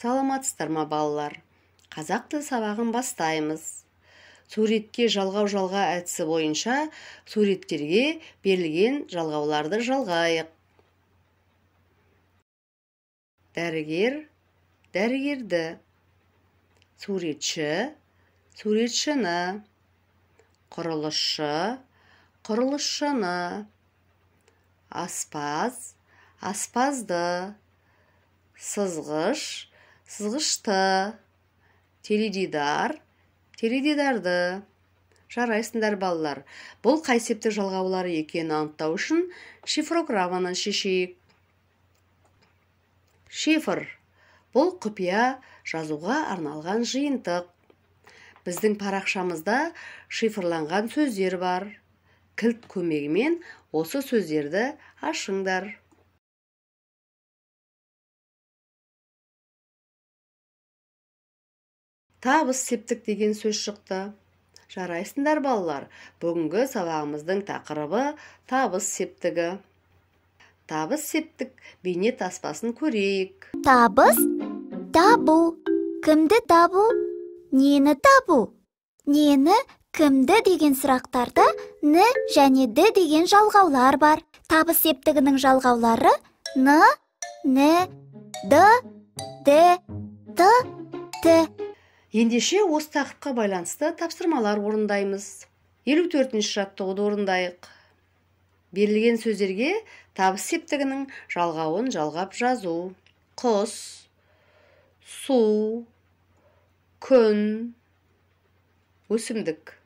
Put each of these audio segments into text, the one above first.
саламатсыздар ма балалар қазақ тіл сабағын бастаймыз суретке жалғау жалға әдісі бойынша суреттерге берілген жалғауларды жалғайық дәрігер дәрігерді суретші суретшіні құрылысшы құрылысшыны аспаз аспазды сызғыш сызғышты теледидар теледидарды жарайсыңдар балалар бұл қай септік жалғаулары екенін анықтау үшін шифрограмманы шешейік шифр бұл құпия жазуға арналған жиынтық біздің парақшамызда шифрланған сөздер бар кілт көмегімен осы сөздерді ашыңдар табыс септік деген сөз шықты жарайсыңдар балалар бүгінгі сабағымыздың тақырыбы табыс септігі табыс септік бейне таспасын көрейік табыс табу кімді табу нені табу нені кімді деген сұрақтарда н және д деген жалғаулар бар табыс септігінің жалғаулары н н д д т т ендеше осы тақырыпқа байланысты тапсырмалар орындаймыз елу төртінші жаттығуды орындайық берілген сөздерге табыс септігінің жалғауын жалғап жазу құс су күн өсімдік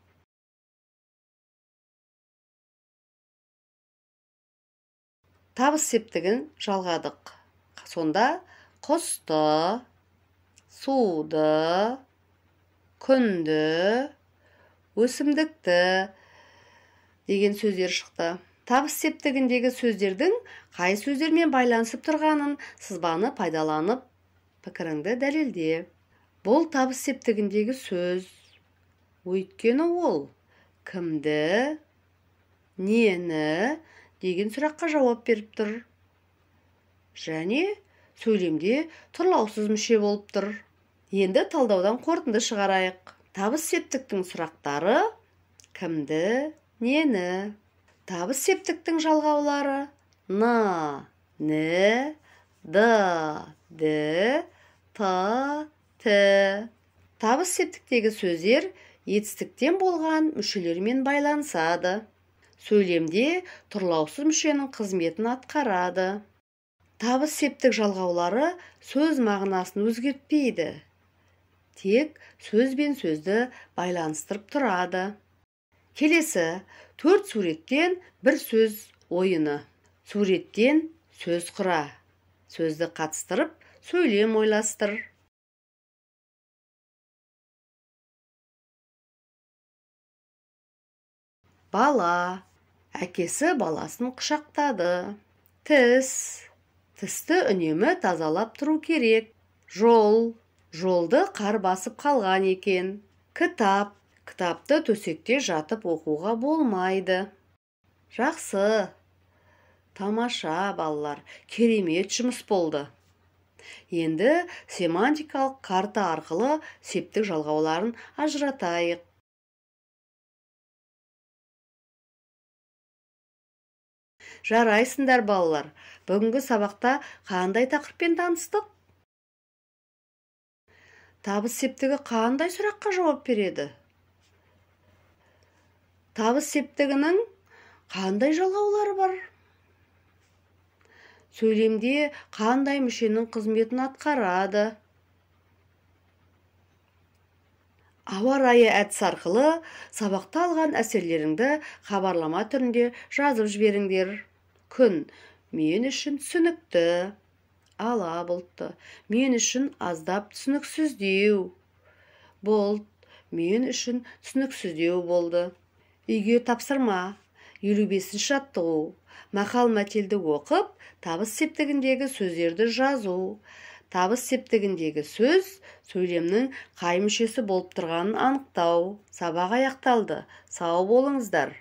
табыс септігін жалғадық сонда құсты суды күнді өсімдікті деген сөздер шықты табыс септігіндегі сөздердің қай сөздермен байланысып тұрғанын сызбаны пайдаланып пікіріңді дәлелде бұл табыс септігіндегі сөз өйткені ол кімді нені деген сұраққа жауап беріп тұр және сөйлемде тұрлаусыз мүше болып тұр енді талдаудан қорытынды шығарайық табыс септіктің сұрақтары кімді нені табыс септіктің жалғаулары н ні д ді т ті табыс септіктегі сөздер етістіктен болған мүшелермен байланысады сөйлемде тұрлаусыз мүшенің қызметін атқарады табыс септік жалғаулары сөз мағынасын өзгертпейді тек сөз бен сөзді байланыстырып тұрады келесі төрт суреттен бір сөз ойыны суреттен сөз құра сөзді қатыстырып сөйлем ойластыр бала әкесі баласын құшақтады тіс тісті үнемі тазалап тұру керек жол жолды қар басып қалған екен кітап кітапты төсекте жатып оқуға болмайды жақсы тамаша балалар керемет жұмыс болды енді семантикалық карта арқылы септік жалғауларын ажыратайық жарайсыңдар балалар бүгінгі сабақта қандай тақырыппен таныстық табыс септігі қандай сұраққа жауап береді табыс септігінің қандай жалғаулары бар сөйлемде қандай мүшенің қызметін атқарады ауа райы әдісі арқылы сабақта алған әсерлеріңді хабарлама түрінде жазып жіберіңдер күн мен үшін түсінікті ала бұлтты мен үшін аздап түсініксіздеу бұлт мен үшін түсініксіздеу болды үйге тапсырма елу бесінші жаттығу мақал мәтелді оқып табыс септігіндегі сөздерді жазу табыс септігіндегі сөз сөйлемнің қай мүшесі болып тұрғанын анықтау сабақ аяқталды сау болыңыздар